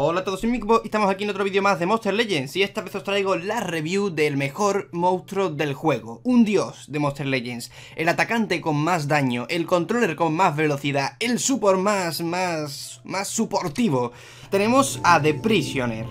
Hola a todos, soy Mikbo y estamos aquí en otro vídeo más de Monster Legends y esta vez os traigo la review del mejor monstruo del juego, un dios de Monster Legends, el atacante con más daño, el controller con más velocidad, el support más, más, más suportivo. Tenemos a The Prisoner.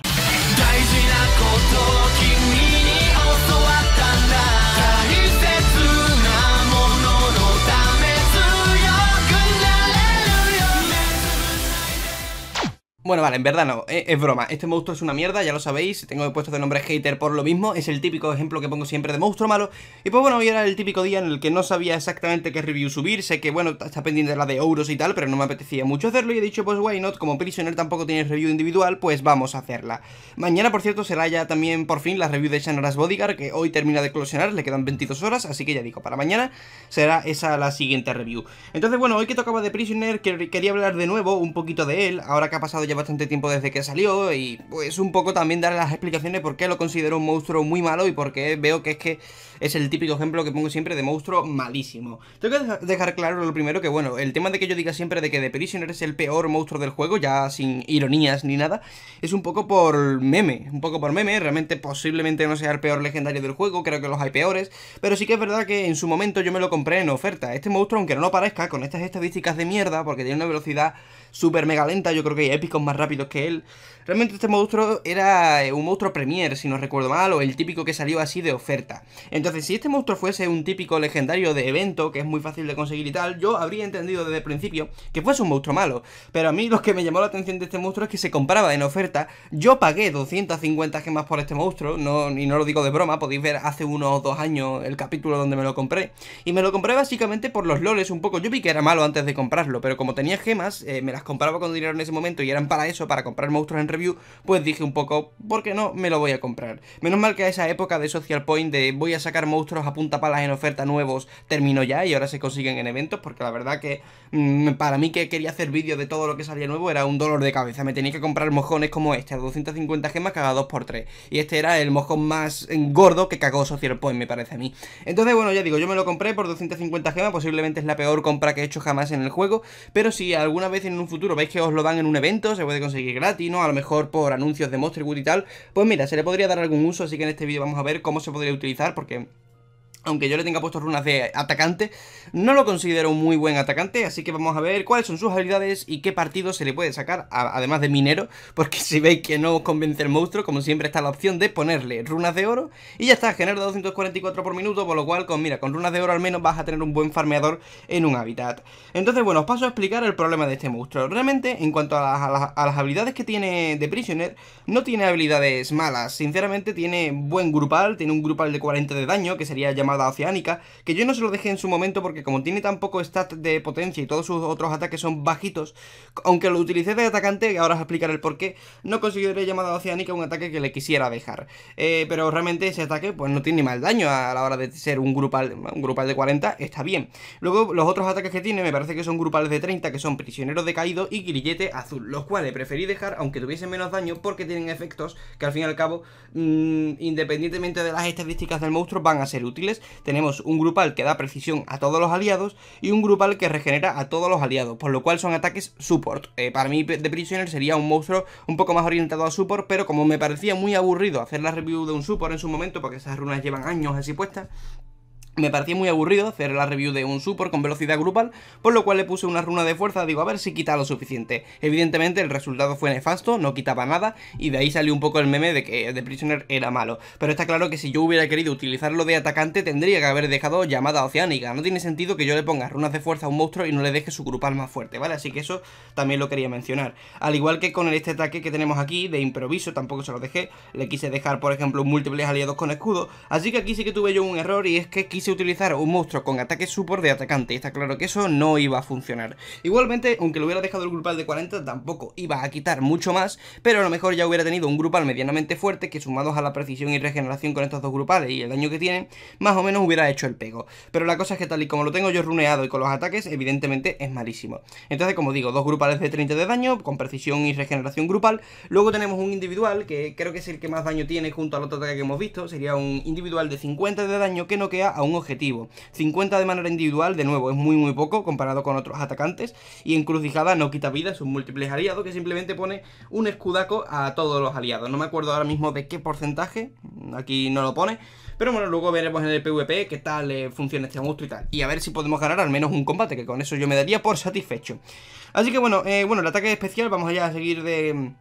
Bueno, vale, en verdad no, eh, es broma. Este monstruo es una mierda, ya lo sabéis. Tengo puesto de nombre hater por lo mismo. Es el típico ejemplo que pongo siempre de monstruo malo. Y pues bueno, hoy era el típico día en el que no sabía exactamente qué review subir. Sé que, bueno, está pendiente la de euros y tal, pero no me apetecía mucho hacerlo. Y he dicho, pues why not, como Prisoner tampoco tiene review individual, pues vamos a hacerla. Mañana, por cierto, será ya también por fin la review de Shannara's Bodyguard, que hoy termina de colisionar, le quedan 22 horas, así que ya digo, para mañana será esa la siguiente review. Entonces, bueno, hoy que tocaba de Prisoner, quería hablar de nuevo un poquito de él, ahora que ha pasado ya bastante tiempo desde que salió y pues un poco también dar las explicaciones por qué lo considero un monstruo muy malo y por qué veo que es que es el típico ejemplo que pongo siempre de monstruo malísimo. Tengo que dejar claro lo primero que bueno, el tema de que yo diga siempre de que The Prisoner es el peor monstruo del juego, ya sin ironías ni nada, es un poco por meme, un poco por meme, realmente posiblemente no sea el peor legendario del juego, creo que los hay peores, pero sí que es verdad que en su momento yo me lo compré en oferta. Este monstruo, aunque no lo parezca, con estas estadísticas de mierda, porque tiene una velocidad súper mega lenta. Yo creo que hay épicos más rápidos que él. Realmente este monstruo era eh, un monstruo premier, si no recuerdo mal, o el típico que salió así de oferta. Entonces, si este monstruo fuese un típico legendario de evento, que es muy fácil de conseguir y tal, yo habría entendido desde el principio que fuese un monstruo malo. Pero a mí lo que me llamó la atención de este monstruo es que se compraba en oferta. Yo pagué 250 gemas por este monstruo, no, y no lo digo de broma, podéis ver hace unos dos años el capítulo donde me lo compré. Y me lo compré básicamente por los loles un poco. Yo vi que era malo antes de comprarlo, pero como tenía gemas, eh, me las compraba con dinero en ese momento y eran para eso, para comprar monstruos en pues dije un poco, ¿por qué no? Me lo voy a comprar. Menos mal que a esa época de Social Point de voy a sacar monstruos a punta palas en oferta nuevos terminó ya y ahora se consiguen en eventos, porque la verdad que mm, para mí que quería hacer vídeo de todo lo que salía nuevo era un dolor de cabeza. Me tenía que comprar mojones como este, a 250 gemas cada 2x3. Y este era el mojón más mm, gordo que cagó Social Point, me parece a mí. Entonces, bueno, ya digo, yo me lo compré por 250 gemas, posiblemente es la peor compra que he hecho jamás en el juego, pero si alguna vez en un futuro veis que os lo dan en un evento, se puede conseguir gratis, ¿no? A lo mejor por anuncios de Monster Wood y tal, pues mira, se le podría dar algún uso, así que en este vídeo vamos a ver cómo se podría utilizar, porque aunque yo le tenga puesto runas de atacante, no lo considero un muy buen atacante, así que vamos a ver cuáles son sus habilidades y qué partido se le puede sacar, además de minero, porque si veis que no os convence el monstruo, como siempre está la opción de ponerle runas de oro, y ya está, genera 244 por minuto, por lo cual, con, mira, con runas de oro al menos vas a tener un buen farmeador en un hábitat. Entonces, bueno, os paso a explicar el problema de este monstruo. Realmente, en cuanto a las, habilidades que tiene de Prisoner, no tiene habilidades malas, sinceramente tiene buen grupal, tiene un grupal de 40 de daño, que sería llamado Oceánica, que yo no se lo dejé en su momento porque como tiene tan poco stat de potencia y todos sus otros ataques son bajitos, aunque lo utilicé de atacante, y ahora os explicaré el qué, no consideré Llamada Oceánica un ataque que le quisiera dejar. Eh, pero realmente ese ataque pues no tiene ni mal daño a la hora de ser un grupal, un grupal de 40, está bien. Luego los otros ataques que tiene me parece que son grupales de 30, que son Prisioneros caído y Grillete Azul, los cuales preferí dejar aunque tuviesen menos daño porque tienen efectos que al fin y al cabo, mm, independientemente de las estadísticas del monstruo, van a ser útiles tenemos un grupal que da precisión a todos los aliados y un grupal que regenera a todos los aliados, por lo cual son ataques support. Eh, para mí de Prisoner sería un monstruo un poco más orientado a support, pero como me parecía muy aburrido hacer la review de un support en su momento, porque esas runas llevan años así puestas, me parecía muy aburrido hacer la review de un super con velocidad grupal, por lo cual le puse una runa de fuerza, digo a ver si quita lo suficiente. Evidentemente el resultado fue nefasto, no quitaba nada, y de ahí salió un poco el meme de que The Prisoner era malo. Pero está claro que si yo hubiera querido utilizarlo de atacante tendría que haber dejado llamada oceánica, no tiene sentido que yo le ponga runas de fuerza a un monstruo y no le deje su grupal más fuerte, ¿vale? Así que eso también lo quería mencionar. Al igual que con este ataque que tenemos aquí, de improviso, tampoco se lo dejé, le quise dejar por ejemplo múltiples aliados con escudo, así que aquí sí que tuve yo un error y es que quise utilizar un monstruo con ataque support de atacante. Y está claro que eso no iba a funcionar. Igualmente, aunque lo hubiera dejado el grupal de 40, tampoco iba a quitar mucho más. Pero a lo mejor ya hubiera tenido un grupal medianamente fuerte que sumados a la precisión y regeneración con estos dos grupales y el daño que tienen, más o menos hubiera hecho el pego. Pero la cosa es que tal y como lo tengo yo runeado y con los ataques, evidentemente es malísimo. Entonces, como digo, dos grupales de 30 de daño, con precisión y regeneración grupal. Luego tenemos un individual, que creo que es el que más daño tiene junto al otro ataque que hemos visto. Sería un individual de 50 de daño que noquea a un objetivo. 50 de manera individual, de nuevo, es muy muy poco comparado con otros atacantes. Y encrucijada no quita vida a sus múltiples aliados, que simplemente pone un escudaco a todos los aliados. No me acuerdo ahora mismo de qué porcentaje, aquí no lo pone. Pero bueno, luego veremos en el PvP qué tal eh, funciona este monstruo y tal. Y a ver si podemos ganar al menos un combate, que con eso yo me daría por satisfecho. Así que bueno, eh, bueno, el ataque especial, vamos allá a seguir de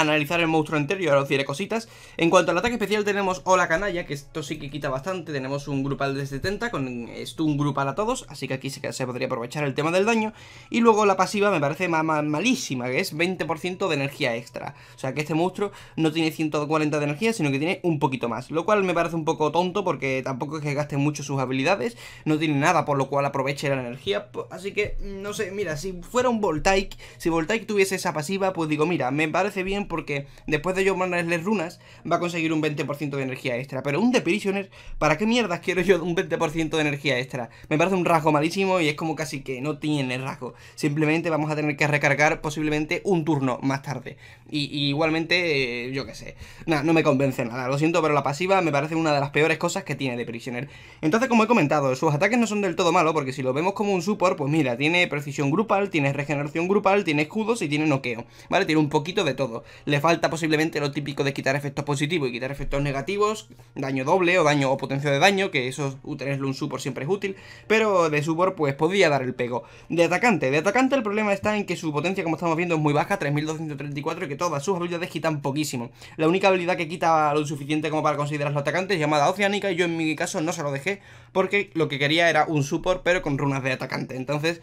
analizar el monstruo entero y ahora os cositas. En cuanto al ataque especial tenemos la Canalla, que esto sí que quita bastante, tenemos un grupal de 70 con esto un grupal a todos, así que aquí se, se podría aprovechar el tema del daño. Y luego la pasiva me parece malísima, que es 20% de energía extra. O sea que este monstruo no tiene 140 de energía, sino que tiene un poquito más, lo cual me parece un poco tonto porque tampoco es que gaste mucho sus habilidades, no tiene nada por lo cual aproveche la energía, así que no sé, mira, si fuera un Voltaic, si Voltaic tuviese esa pasiva, pues digo, mira, me parece bien porque después de yo mandarle runas va a conseguir un 20% de energía extra. Pero un The Prisoner, ¿para qué mierdas quiero yo un 20% de energía extra? Me parece un rasgo malísimo y es como casi que no tiene rasgo. Simplemente vamos a tener que recargar posiblemente un turno más tarde. Y, igualmente, eh, yo qué sé. nada no me convence nada. Lo siento, pero la pasiva me parece una de las peores cosas que tiene The Prisoner. Entonces, como he comentado, sus ataques no son del todo malos porque si lo vemos como un support, pues mira, tiene precisión grupal, tiene regeneración grupal, tiene escudos y tiene noqueo. ¿Vale? Tiene un poquito de todo le falta posiblemente lo típico de quitar efectos positivos y quitar efectos negativos, daño doble o daño o potencia de daño, que eso tenerlo un support siempre es útil, pero de support pues podría dar el pego. De atacante, de atacante el problema está en que su potencia como estamos viendo es muy baja, 3234 y que todas sus habilidades quitan poquísimo. La única habilidad que quita lo suficiente como para considerarlo atacante es llamada oceánica y yo en mi caso no se lo dejé porque lo que quería era un support pero con runas de atacante. Entonces,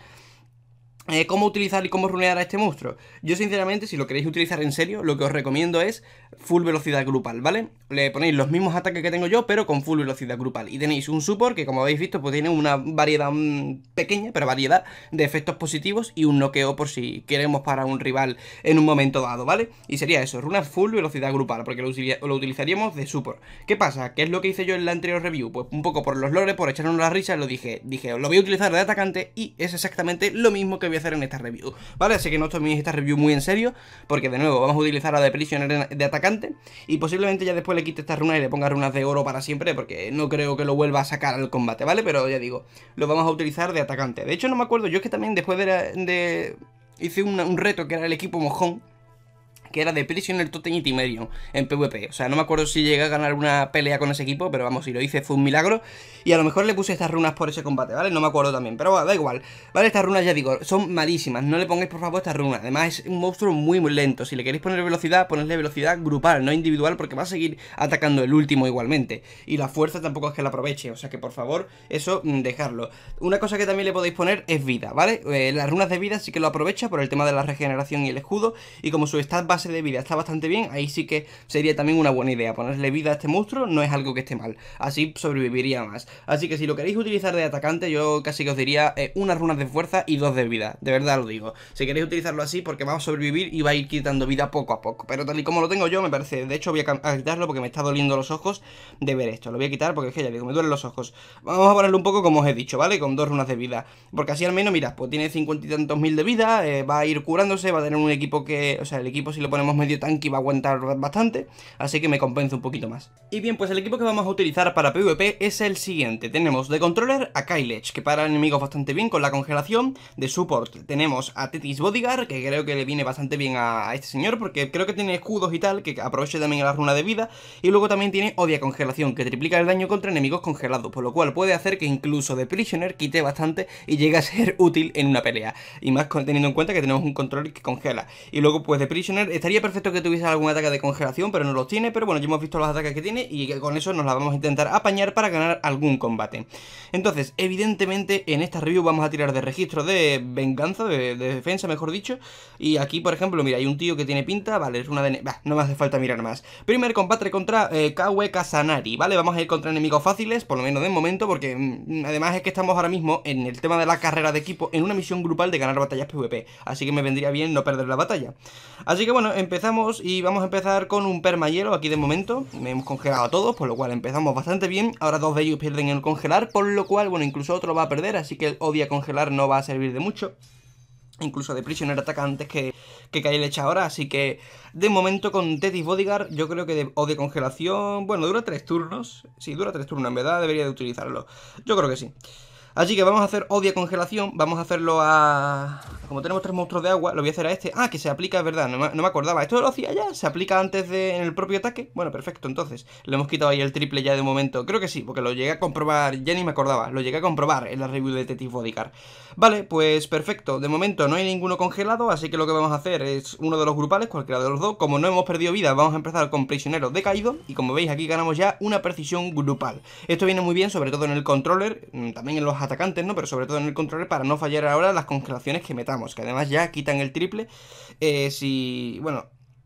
eh, ¿Cómo utilizar y cómo runear a este monstruo? Yo sinceramente, si lo queréis utilizar en serio, lo que os recomiendo es full velocidad grupal, ¿vale? Le ponéis los mismos ataques que tengo yo, pero con full velocidad grupal. Y tenéis un support que, como habéis visto, pues tiene una variedad mm, pequeña, pero variedad de efectos positivos y un noqueo por si queremos para un rival en un momento dado, ¿vale? Y sería eso, runas full velocidad grupal, porque lo, utilizaríamos de support. ¿Qué pasa? ¿Qué es lo que hice yo en la anterior review? Pues un poco por los lores, por echarnos las risa lo dije. Dije, lo voy a utilizar de atacante y es exactamente lo mismo que hacer en esta review, ¿vale? Así que no toméis esta review muy en serio, porque de nuevo vamos a utilizar a de Prisoner de atacante y posiblemente ya después le quite esta runa y le ponga runas de oro para siempre, porque no creo que lo vuelva a sacar al combate, ¿vale? Pero ya digo, lo vamos a utilizar de atacante. De hecho, no me acuerdo, yo es que también después de... hice un reto que era el equipo mojón que era de el el y Timerion en PvP. O sea, no me acuerdo si llegué a ganar una pelea con ese equipo, pero vamos, si lo hice fue un milagro. Y a lo mejor le puse estas runas por ese combate, ¿vale? No me acuerdo también, pero bueno, da igual. Vale, estas runas ya digo, son malísimas. No le pongáis por favor estas runas. Además, es un monstruo muy, muy lento. Si le queréis poner velocidad, ponedle velocidad grupal, no individual, porque va a seguir atacando el último igualmente. Y la fuerza tampoco es que la aproveche. O sea que por favor, eso, mm, dejarlo. Una cosa que también le podéis poner es vida, ¿vale? Eh, las runas de vida sí que lo aprovecha por el tema de la regeneración y el escudo. Y como su stat base de vida está bastante bien, ahí sí que sería también una buena idea. Ponerle vida a este monstruo no es algo que esté mal. Así sobreviviría más. Así que si lo queréis utilizar de atacante, yo casi que os diría eh, unas runas de fuerza y dos de vida. De verdad lo digo. Si queréis utilizarlo así, porque va a sobrevivir y va a ir quitando vida poco a poco. Pero tal y como lo tengo yo, me parece... De hecho, voy a quitarlo porque me está doliendo los ojos de ver esto. Lo voy a quitar porque es que ya digo, me duelen los ojos. Vamos a ponerlo un poco como os he dicho, ¿vale? Con dos runas de vida. Porque así al menos, mirad, pues tiene cincuenta y tantos mil de vida, eh, va a ir curándose, va a tener un equipo que... O sea, el equipo si lo ponemos medio tanque y va a aguantar bastante, así que me compensa un poquito más. Y bien, pues el equipo que vamos a utilizar para PvP es el siguiente. Tenemos de controller a Kylech, que para enemigos bastante bien con la congelación. De support tenemos a Tetis Bodyguard, que creo que le viene bastante bien a, este señor, porque creo que tiene escudos y tal, que aproveche también la runa de vida. Y luego también tiene Odia Congelación, que triplica el daño contra enemigos congelados, por lo cual puede hacer que incluso de Prisoner quite bastante y llegue a ser útil en una pelea. Y más teniendo en cuenta que tenemos un control que congela. Y luego pues de Prisoner estaría perfecto que tuviese algún ataque de congelación, pero no los tiene. Pero bueno, ya hemos visto los ataques que tiene y con eso nos la vamos a intentar apañar para ganar algún combate. Entonces, evidentemente, en esta review vamos a tirar de registro de venganza, de, defensa, mejor dicho. Y aquí, por ejemplo, mira, hay un tío que tiene pinta, vale, es una de... no me hace falta mirar más. Primer combate contra eh, Kawe Kasanari, ¿vale? Vamos a ir contra enemigos fáciles, por lo menos de momento, porque mm, además es que estamos ahora mismo en el tema de la carrera de equipo, en una misión grupal de ganar batallas PvP. Así que me vendría bien no perder la batalla. Así que bueno, empezamos y vamos a empezar con un hielo aquí de momento. Me hemos congelado a todos, por lo cual empezamos bastante bien. Ahora dos de ellos pierden el congelar, por lo cual, bueno, incluso otro va a perder, así que el odia congelar no va a servir de mucho. Incluso de prisioner ataca antes que, que leche ahora, así que de momento con teddy Bodyguard yo creo que de, o de congelación... Bueno, dura tres turnos. Sí, dura tres turnos, en verdad debería de utilizarlo. Yo creo que sí. Así que vamos a hacer odia congelación, vamos a hacerlo a... Como tenemos tres monstruos de agua, lo voy a hacer a este. Ah, que se aplica, es verdad, no me, acordaba. ¿Esto lo hacía ya? ¿Se aplica antes de en el propio ataque? Bueno, perfecto, entonces. Le hemos quitado ahí el triple ya de momento. Creo que sí, porque lo llegué a comprobar, ya ni me acordaba. Lo llegué a comprobar en la review de Tetis Bodycar. Vale, pues perfecto. De momento no hay ninguno congelado, así que lo que vamos a hacer es uno de los grupales, cualquiera de los dos. Como no hemos perdido vida, vamos a empezar con prisioneros caído Y como veis, aquí ganamos ya una precisión grupal. Esto viene muy bien, sobre todo en el controller, mm, también en los atacantes, ¿no? Pero sobre todo en el controller para no fallar ahora las congelaciones que metamos. Que además ya quitan el triple. Eh, si... Bueno,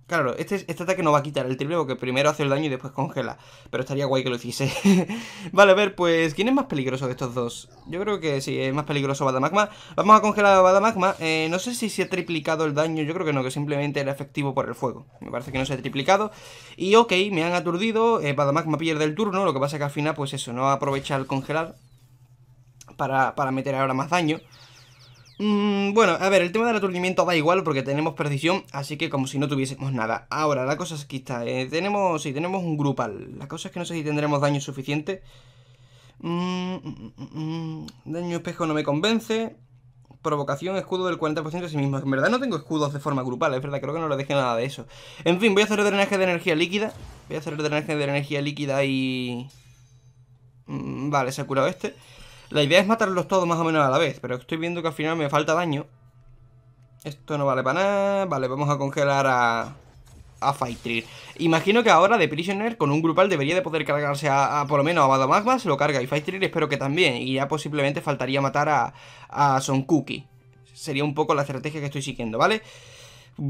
Claro, este, este, ataque no va a quitar el triple porque primero hace el daño y después congela. Pero estaría guay que lo hiciese. vale, a ver, pues, ¿quién es más peligroso de estos dos? Yo creo que sí, es más peligroso Badamagma. Vamos a congelar a Badamagma. Eh, no sé si se ha triplicado el daño, yo creo que no, que simplemente era efectivo por el fuego. Me parece que no se ha triplicado. Y ok, me han aturdido, eh, Badamagma pierde el turno, lo que pasa que al final, pues eso, no aprovecha el congelar para, para meter ahora más daño. Mm, bueno, a ver, el tema del aturdimiento da igual porque tenemos precisión, así que como si no tuviésemos nada. Ahora, la cosa es que está, eh, tenemos, si tenemos un grupal. La cosa es que no sé si tendremos daño suficiente. Mm, mm, mm daño espejo no me convence. Provocación, escudo del 40% de sí mismo. En verdad no tengo escudos de forma grupal, es verdad, creo que no le dejé nada de eso. En fin, voy a hacer el drenaje de energía líquida. Voy a hacer el drenaje de energía líquida y... Vale, se ha curado este. La idea es matarlos todos más o menos a la vez, pero estoy viendo que al final me falta daño. Esto no vale para nada. Vale, vamos a congelar a... A Imagino que ahora de Prisoner con un grupal debería de poder cargarse a, por lo menos a Magma se lo carga y Fightrill espero que también. Y ya posiblemente faltaría matar a, a Son Cookie. Sería un poco la estrategia que estoy siguiendo, ¿vale?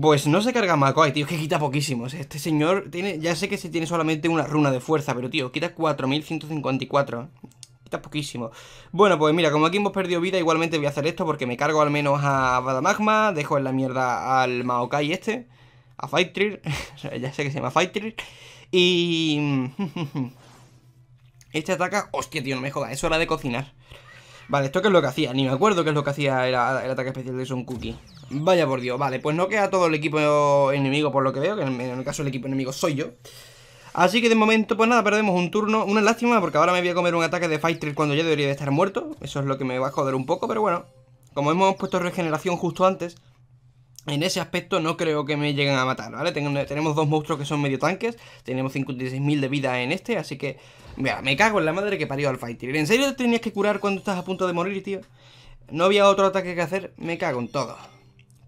Pues no se carga Makoai, tío, que quita poquísimos. Este señor tiene, ya sé que se tiene solamente una runa de fuerza, pero tío, quita 4154. Está poquísimo. Bueno, pues mira, como aquí hemos perdido vida, igualmente voy a hacer esto porque me cargo al menos a Badamagma, dejo en la mierda al Maokai este, a fighter ya sé que se llama fighter y... este ataca... Hostia, tío, no me jodas, eso era de cocinar. Vale, ¿esto que es lo que hacía? Ni me acuerdo qué es lo que hacía el, el ataque especial de Son Cookie. Vaya por Dios, vale, pues no queda todo el equipo enemigo por lo que veo, que en el caso el equipo enemigo soy yo. Así que de momento, pues nada, perdemos un turno. Una lástima, porque ahora me voy a comer un ataque de Fighter cuando ya debería de estar muerto. Eso es lo que me va a joder un poco, pero bueno. Como hemos puesto regeneración justo antes, en ese aspecto no creo que me lleguen a matar, ¿vale? Tenemos dos monstruos que son medio tanques, tenemos 56.000 de vida en este, así que... Mira, me cago en la madre que parió al Fighter. ¿En serio te tenías que curar cuando estás a punto de morir, tío? No había otro ataque que hacer, me cago en todo.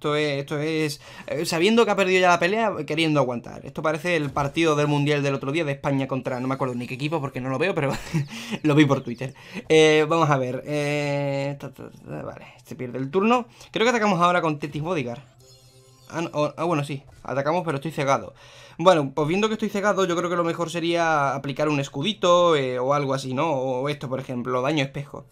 Esto es, eh, sabiendo que ha perdido ya la pelea, queriendo aguantar. Esto parece el partido del Mundial del otro día de España contra, no me acuerdo ni qué equipo porque no lo veo, pero lo vi por Twitter. Eh, vamos a ver. Eh, vale, se pierde el turno. Creo que atacamos ahora con Tetis Bodyguard. Ah, ah, bueno, sí, atacamos pero estoy cegado. Bueno, pues viendo que estoy cegado, yo creo que lo mejor sería aplicar un escudito o algo así, ¿no? O esto, por ejemplo, daño espejo.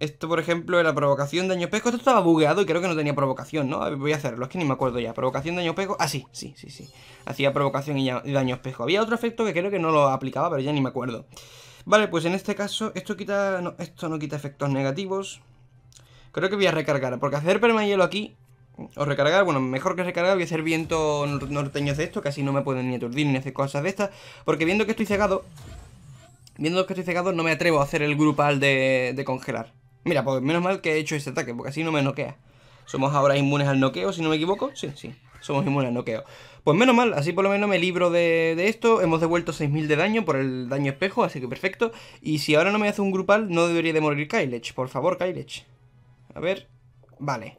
Esto, por ejemplo, era provocación, daño pesco. Esto estaba bugueado y creo que no tenía provocación, ¿no? Eh, voy a hacerlo, es que ni me acuerdo ya. Provocación, daño pesco. Ah, sí, sí, sí, sí. Hacía provocación y, daño espejo. Había otro efecto que creo que no lo aplicaba, pero ya ni me acuerdo. Vale, pues en este caso, esto quita. No, esto no quita efectos negativos. Creo que voy a recargar, porque hacer hielo aquí. O recargar, bueno, mejor que recargar, voy a hacer viento norteño de esto, Que así no me pueden ni aturdir ni hacer cosas de estas. Porque viendo que estoy cegado. Viendo que estoy cegado, no me atrevo a hacer el grupal de congelar. Mira, pues menos mal que he hecho este ataque, porque así no me noquea. Somos ahora inmunes al noqueo, si no me equivoco. Sí, sí, somos inmunes al noqueo. Pues menos mal, así por lo menos me libro de, de esto. Hemos devuelto 6.000 de daño por el daño espejo, así que perfecto. Y si ahora no me hace un grupal, no debería de morir Kylech. Por favor, Kylech. A ver. Vale.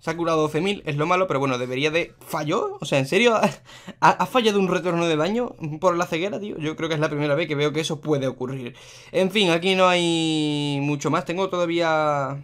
Se ha curado 12.000, es lo malo, pero bueno, debería de... ¿Falló? O sea, ¿en serio? ¿Ha, fallado un retorno de daño por la ceguera, tío? Yo creo que es la primera vez que veo que eso puede ocurrir. En fin, aquí no hay mucho más. Tengo todavía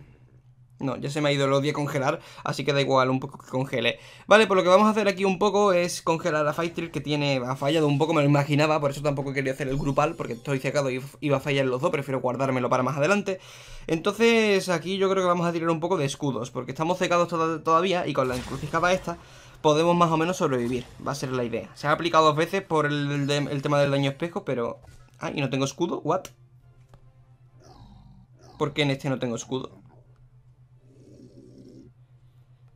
no, ya se me ha ido, odio a congelar, así que da igual, un poco que congele. Vale, pues lo que vamos a hacer aquí un poco es congelar a Fighter que tiene, ha fallado un poco, me lo imaginaba, por eso tampoco quería hacer el grupal, porque estoy secado y iba a fallar los dos, prefiero guardármelo para más adelante. Entonces, aquí yo creo que vamos a tirar un poco de escudos, porque estamos secados todavía, y con la encrucijada esta, podemos más o menos sobrevivir, va a ser la idea. Se ha aplicado dos veces por el, el tema del daño espejo, pero... Ah, y no tengo escudo, ¿what? ¿Por qué en este no tengo escudo?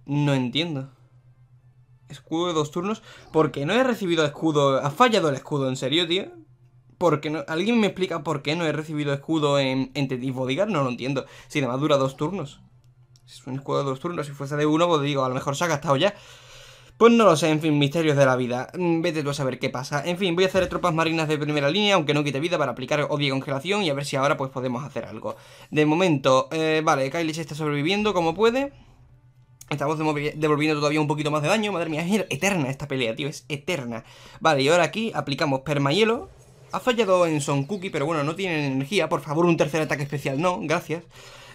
No entiendo. Escudo de dos turnos. Porque no he recibido escudo. Ha fallado el escudo, ¿en serio, tío? Porque no, ¿Alguien me explica por qué no he recibido escudo en, en Bodigar? No lo entiendo. Si además dura dos turnos. Si es un escudo de dos turnos, si fuese de uno, pues digo, a lo mejor se ha gastado ya. Pues no lo sé, en fin, misterios de la vida. Mm, vete tú a saber qué pasa. En fin, voy a hacer tropas marinas de primera línea, aunque no quite vida, para aplicar odio y congelación y a ver si ahora pues podemos hacer algo. De momento, eh, vale, Kylie se está sobreviviendo como puede. Estamos devolviendo todavía un poquito más de daño. Madre mía, es eterna esta pelea, tío. Es eterna. Vale, y ahora aquí aplicamos permahielo. Ha fallado en Son Cookie, pero bueno, no tienen energía. Por favor, un tercer ataque especial. No, gracias.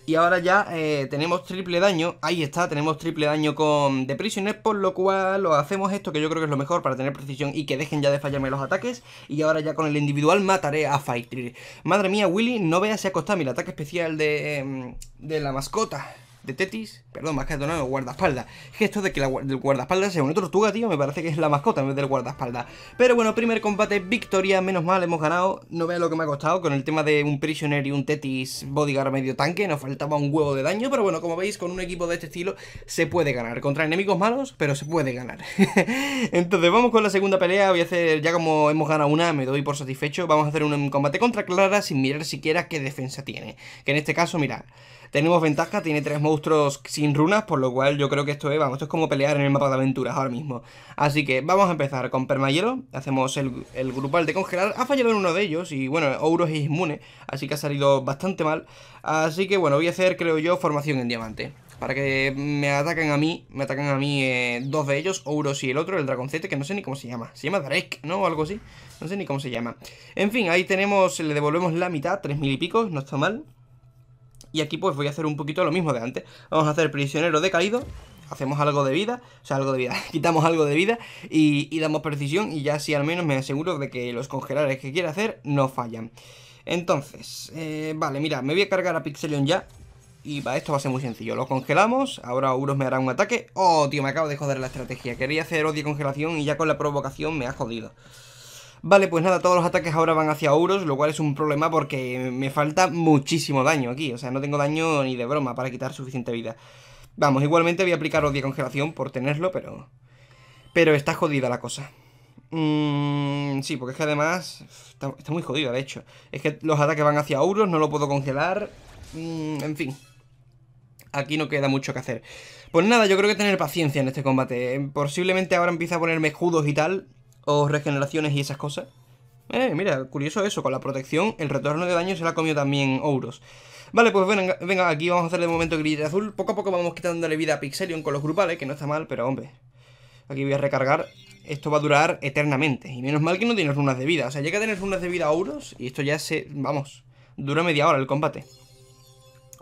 Y ahora ya eh, tenemos triple daño. Ahí está, tenemos triple daño con The Prisoner, por lo cual lo hacemos esto, que yo creo que es lo mejor para tener precisión y que dejen ya de fallarme los ataques. Y ahora ya con el individual mataré a Fighter. Madre mía, Willy, no veas si ha costado el ataque especial de, em, de la mascota de Tetis, perdón, más que de guardaespaldas. Gesto de que la, el guardaespaldas sea una tortuga, tío, me parece que es la mascota en vez del guardaespaldas. Pero bueno, primer combate, victoria, menos mal, hemos ganado. No veas lo que me ha costado con el tema de un prisioner y un Tetis bodyguard medio tanque, nos faltaba un huevo de daño, pero bueno, como veis, con un equipo de este estilo se puede ganar. Contra enemigos malos, pero se puede ganar. Entonces vamos con la segunda pelea, voy a hacer, ya como hemos ganado una, me doy por satisfecho, vamos a hacer un combate contra Clara sin mirar siquiera qué defensa tiene. Que en este caso, mirad... Tenemos ventaja, tiene tres monstruos sin runas, por lo cual yo creo que esto es, esto como pelear en el mapa de aventuras ahora mismo. Así que vamos a empezar con Permahielo, hacemos el, grupal de congelar, ha fallado en uno de ellos y bueno, Ouros es inmune, así que ha salido bastante mal. Así que bueno, voy a hacer, creo yo, formación en diamante para que me ataquen a mí, me atacan a mí eh, dos de ellos, Ouros y el otro, el dragoncete, que no sé ni cómo se llama, se llama Drake, ¿no? O algo así, no sé ni cómo se llama. En fin, ahí tenemos, le devolvemos la mitad, tres mil y pico, no está mal. Y aquí pues voy a hacer un poquito lo mismo de antes. Vamos a hacer prisionero de caído, Hacemos algo de vida, o sea, algo de vida, quitamos algo de vida y, damos precisión y ya así al menos me aseguro de que los congelares que quiera hacer no fallan. Entonces, eh, vale, mira, me voy a cargar a Pixelion ya, y va, esto va a ser muy sencillo. Lo congelamos. Ahora Uros me hará un ataque. Oh, tío, me acabo de joder la estrategia. Quería hacer odio y congelación y ya con la provocación me ha jodido. Vale, pues nada, todos los ataques ahora van hacia auros, lo cual es un problema porque me falta muchísimo daño aquí. O sea, no tengo daño ni de broma para quitar suficiente vida. Vamos, igualmente voy a aplicar odio congelación por tenerlo, pero... Pero está jodida la cosa. Mm, sí, porque es que además está, muy jodida, de hecho. Es que los ataques van hacia euros, no lo puedo congelar. Mm, en fin. Aquí no queda mucho que hacer. Pues nada, yo creo que tener paciencia en este combate. Posiblemente ahora empiece a ponerme escudos y tal o regeneraciones y esas cosas. Eh, mira, curioso eso, con la protección, el retorno de daño se la ha comido también Ouros. Vale, pues venga, aquí vamos a hacer de momento gris azul. Poco a poco vamos quitándole vida a Pixelion con los grupales, que no está mal, pero hombre. Aquí voy a recargar. Esto va a durar eternamente. Y menos mal que no tiene runas de vida. O sea, llega a tener runas de vida Ouros y esto ya se... Vamos, dura media hora el combate.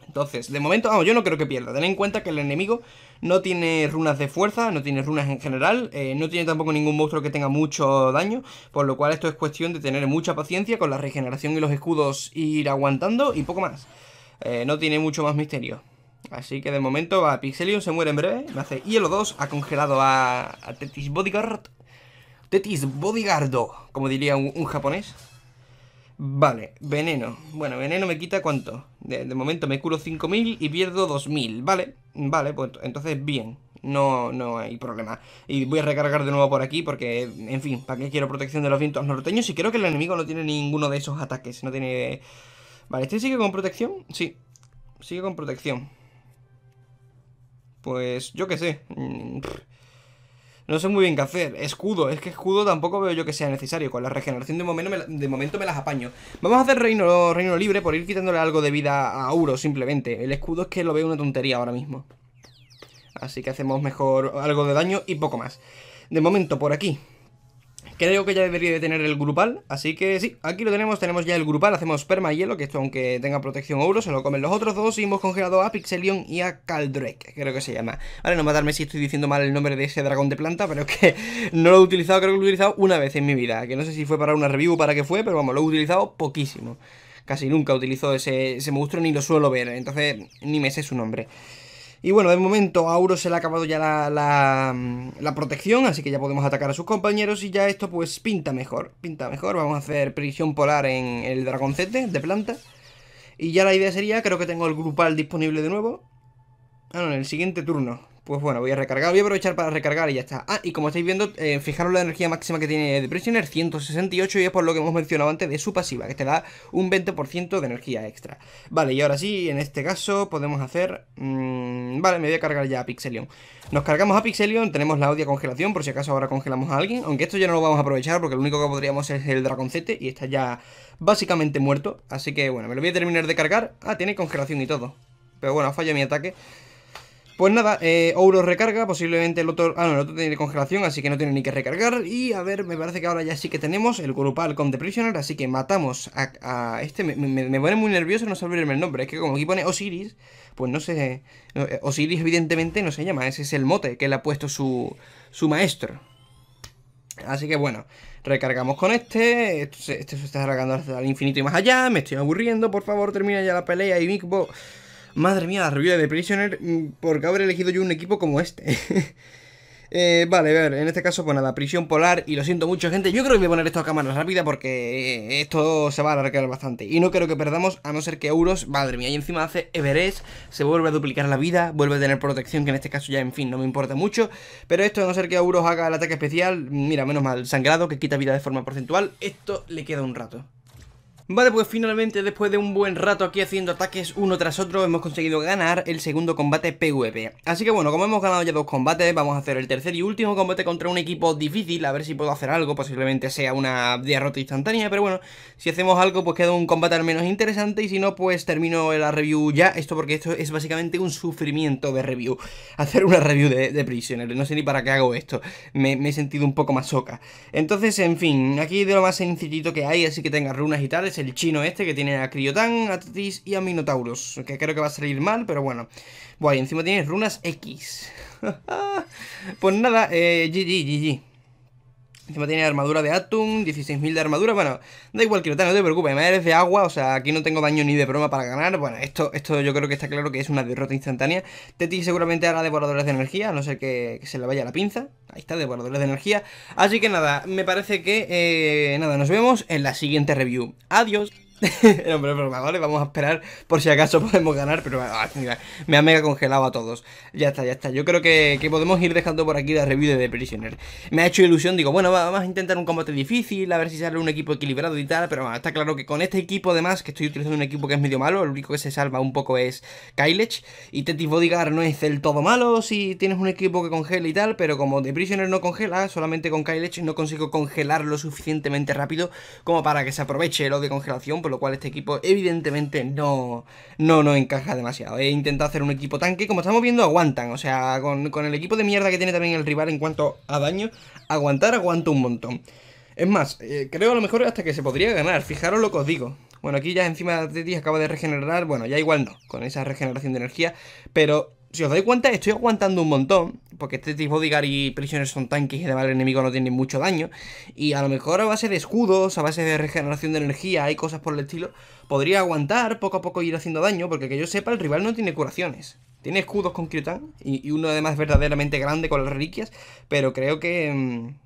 Entonces, de momento, vamos, yo no creo que pierda. Ten en cuenta que el enemigo no tiene runas de fuerza, no tiene runas en general, eh, no tiene tampoco ningún monstruo que tenga mucho daño, por lo cual esto es cuestión de tener mucha paciencia con la regeneración y los escudos ir aguantando y poco más. Eh, no tiene mucho más misterio. Así que de momento a Pixelion se muere en breve, me hace hielo 2, ha congelado a, Tetis Bodyguard. Tetis Bodyguard, como diría un japonés. Vale, veneno. Bueno, veneno me quita cuánto. De, momento me curo 5.000 y pierdo 2.000. Vale, vale, pues entonces bien. No, no hay problema. Y voy a recargar de nuevo por aquí porque, en fin, ¿para qué quiero protección de los vientos norteños? Y creo que el enemigo no tiene ninguno de esos ataques. No tiene... Vale, ¿este sigue con protección? Sí, sigue con protección. Pues yo qué sé. Mm, no sé muy bien qué hacer. Escudo. Es que escudo tampoco veo yo que sea necesario. Con la regeneración de momento me, de momento me las apaño. Vamos a hacer reino, reino libre por ir quitándole algo de vida a Auro, simplemente. El escudo es que lo veo una tontería ahora mismo. Así que hacemos mejor algo de daño y poco más. De momento, por aquí. Creo que ya debería de tener el grupal, así que sí, aquí lo tenemos, tenemos ya el grupal, hacemos perma hielo, que esto aunque tenga protección oro, se lo comen los otros dos y hemos congelado a Pixelion y a Kaldrek, creo que se llama. Vale, no matarme si estoy diciendo mal el nombre de ese dragón de planta, pero es que no lo he utilizado, creo que lo he utilizado una vez en mi vida, que no sé si fue para una review o para qué fue, pero vamos, lo he utilizado poquísimo. Casi nunca utilizo ese, ese monstruo ni lo suelo ver, entonces ni me sé su nombre. Y bueno, de momento a Auro se le ha acabado ya la, mm, la, protección, así que ya podemos atacar a sus compañeros y ya esto pues pinta mejor, pinta mejor. Vamos a hacer prisión polar en el dragoncete de planta. Y ya la idea sería, creo que tengo el grupal disponible de nuevo. Ah, no, en el siguiente turno. Pues bueno, voy a recargar, voy a aprovechar para recargar y ya está. Ah, y como estáis viendo, eh, fijaros la energía máxima que tiene The Prisoner, 168, y es por lo que hemos mencionado antes de su pasiva, que te da un 20% de energía extra. Vale, y ahora sí, en este caso podemos hacer... Mm, vale, me voy a cargar ya a Pixelion. Nos cargamos a Pixelion, tenemos la odia congelación, por si acaso ahora congelamos a alguien, aunque esto ya no lo vamos a aprovechar porque lo único que podríamos es el Draconcete y está ya básicamente muerto. Así que bueno, me lo voy a terminar de cargar. Ah, tiene congelación y todo. Pero bueno, falla mi ataque. Pues nada, eh, Ouro recarga, posiblemente el otro... Ah, no, el otro tiene congelación, así que no tiene ni que recargar. Y a ver, me parece que ahora ya sí que tenemos el grupal con The Prisoner, así que matamos a... este me, pone muy nervioso no saberme el nombre, es que como aquí pone Osiris, pues no sé... Eh, Osiris evidentemente no se llama, ese es el mote que le ha puesto su, su maestro. Así que bueno, recargamos con este. Este, se está recargando hasta el infinito y más allá. Me estoy aburriendo. Por favor, termina ya la pelea. Y Big Madre mía, la review de Prisoner. Mm, ¿Por qué habré elegido yo un equipo como este. Eh, vale, a ver, en este caso, pues la prisión polar, y lo siento mucho, gente. Yo creo que voy a poner esto a cámara rápida porque eh, esto se va a alargar bastante. Y no creo que perdamos, a no ser que Euros, madre mía, y encima hace Everest, se vuelve a duplicar la vida, vuelve a tener protección, que en este caso ya, en fin, no me importa mucho. Pero esto, a no ser que Euros haga el ataque especial, mm, mira, menos mal, sangrado, que quita vida de forma porcentual, esto le queda un rato. Vale, pues finalmente después de un buen rato aquí haciendo ataques uno tras otro hemos conseguido ganar el segundo combate PvP. Así que bueno, como hemos ganado ya dos combates, vamos a hacer el tercer y último combate contra un equipo difícil, a ver si puedo hacer algo, posiblemente sea una derrota instantánea, pero bueno, si hacemos algo pues queda un combate al menos interesante y si no pues termino la review ya, esto porque esto es básicamente un sufrimiento de review, hacer una review de, de Prisoner, no sé ni para qué hago esto, me, he sentido un poco más soca. Entonces, en fin, aquí de lo más sencillito que hay, así que tenga runas y tal, el chino este que tiene a Criotán, a y a Minotauros. Que creo que va a salir mal, pero bueno. Bueno, y encima tienes runas X. pues nada, eh, GG, GG. Encima tiene armadura de Atum, 16.000 de armadura. Bueno, da igual, tenga, no te preocupes. Me eres de agua, o sea, aquí no tengo daño ni de broma para ganar. Bueno, esto, esto yo creo que está claro que es una derrota instantánea. Teti seguramente hará devoradores de energía, a no ser que, se le vaya la pinza. Ahí está, devoradores de energía. Así que nada, me parece que... Eh, nada, nos vemos en la siguiente review. Adiós. No, pero vamos a esperar por si acaso podemos ganar, pero ah, me ha mega congelado a todos. Ya está, ya está. Yo creo que, podemos ir dejando por aquí la review de The Prisoner. Me ha hecho ilusión, digo, bueno, vamos a intentar un combate difícil, a ver si sale un equipo equilibrado y tal, pero bueno, ah, está claro que con este equipo además, que estoy utilizando un equipo que es medio malo, el único que se salva un poco es Kylech, y Tetis Bodyguard no es del todo malo si tienes un equipo que congela y tal, pero como The Prisoner no congela, solamente con Kylech no consigo congelar lo suficientemente rápido como para que se aproveche lo de congelación, lo cual este equipo evidentemente no, no, no encaja demasiado. He intentado hacer un equipo tanque, como estamos viendo aguantan, o sea, con, el equipo de mierda que tiene también el rival en cuanto a daño, aguantar aguanta un montón. Es más, eh, creo a lo mejor hasta que se podría ganar, fijaros lo que os digo. Bueno, aquí ya encima de ti acaba de regenerar, bueno, ya igual no, con esa regeneración de energía, pero si os dais cuenta estoy aguantando un montón porque este tipo de Bodyguard y prisioneros son tanques y además el enemigo no tiene mucho daño. Y a lo mejor a base de escudos, a base de regeneración de energía y cosas por el estilo, podría aguantar, poco a poco ir haciendo daño, porque que yo sepa, el rival no tiene curaciones. Tiene escudos con Kyutan y, uno además verdaderamente grande con las reliquias, pero creo que... Mm,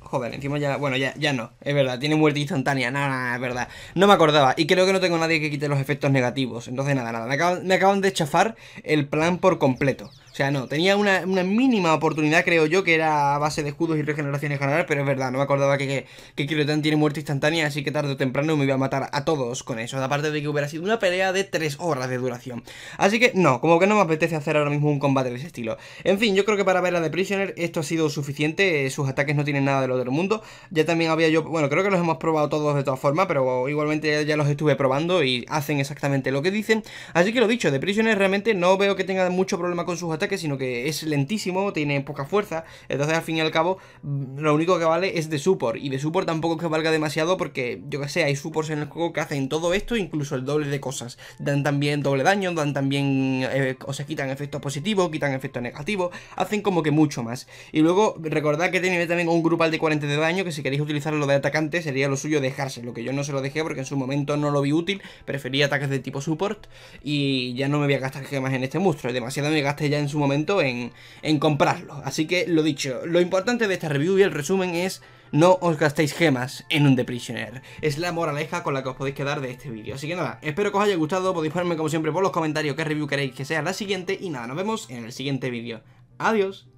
joder, encima ya, bueno, ya, ya no, es verdad, tiene muerte instantánea, nada, no, es verdad. No me acordaba, y creo que no tengo nadie que quite los efectos negativos, entonces nada, nada, me acaban de chafar el plan por completo. O sea, no, tenía una, mínima oportunidad, creo yo, que era a base de escudos y regeneraciones generales, pero es verdad, no me acordaba que, que, Kirotan tiene muerte instantánea, así que tarde o temprano me iba a matar a todos con eso, aparte de que hubiera sido una pelea de 3 horas de duración. Así que no, como que no me apetece hacer ahora mismo un combate de ese estilo. En fin, yo creo que para ver la de Prisoner esto ha sido suficiente, eh, sus ataques no tienen nada de lo del mundo. Ya también había yo, bueno, creo que los hemos probado todos de todas formas, pero igualmente ya los estuve probando y hacen exactamente lo que dicen. Así que lo dicho, de Prisoner realmente no veo que tenga mucho problema con sus ataques sino que es lentísimo, tiene poca fuerza. Entonces, al fin y al cabo, mm, lo único que vale es de support. Y de support tampoco es que valga demasiado, porque yo que sé, hay supports en el juego que hacen todo esto, incluso el doble de cosas. Dan también doble daño, dan también. Eh, o sea, quitan efectos positivos, quitan efectos negativos. Hacen como que mucho más. Y luego, recordad que tiene también un grupal de 40 de daño, que si queréis utilizarlo de atacante, sería lo suyo dejarse. Lo que yo no se lo dejé porque en su momento no lo vi útil, prefería ataques de tipo support. Y ya no me voy a gastar gemas en este monstruo. es Demasiado me gasté ya en su momento en, en comprarlo. Así que lo dicho, lo importante de esta review y el resumen es no os gastéis gemas en un The Prisoner. Es la moraleja con la que os podéis quedar de este vídeo. Así que nada, espero que os haya gustado, podéis ponerme como siempre por los comentarios qué review queréis que sea la siguiente y nada, nos vemos en el siguiente vídeo. Adiós.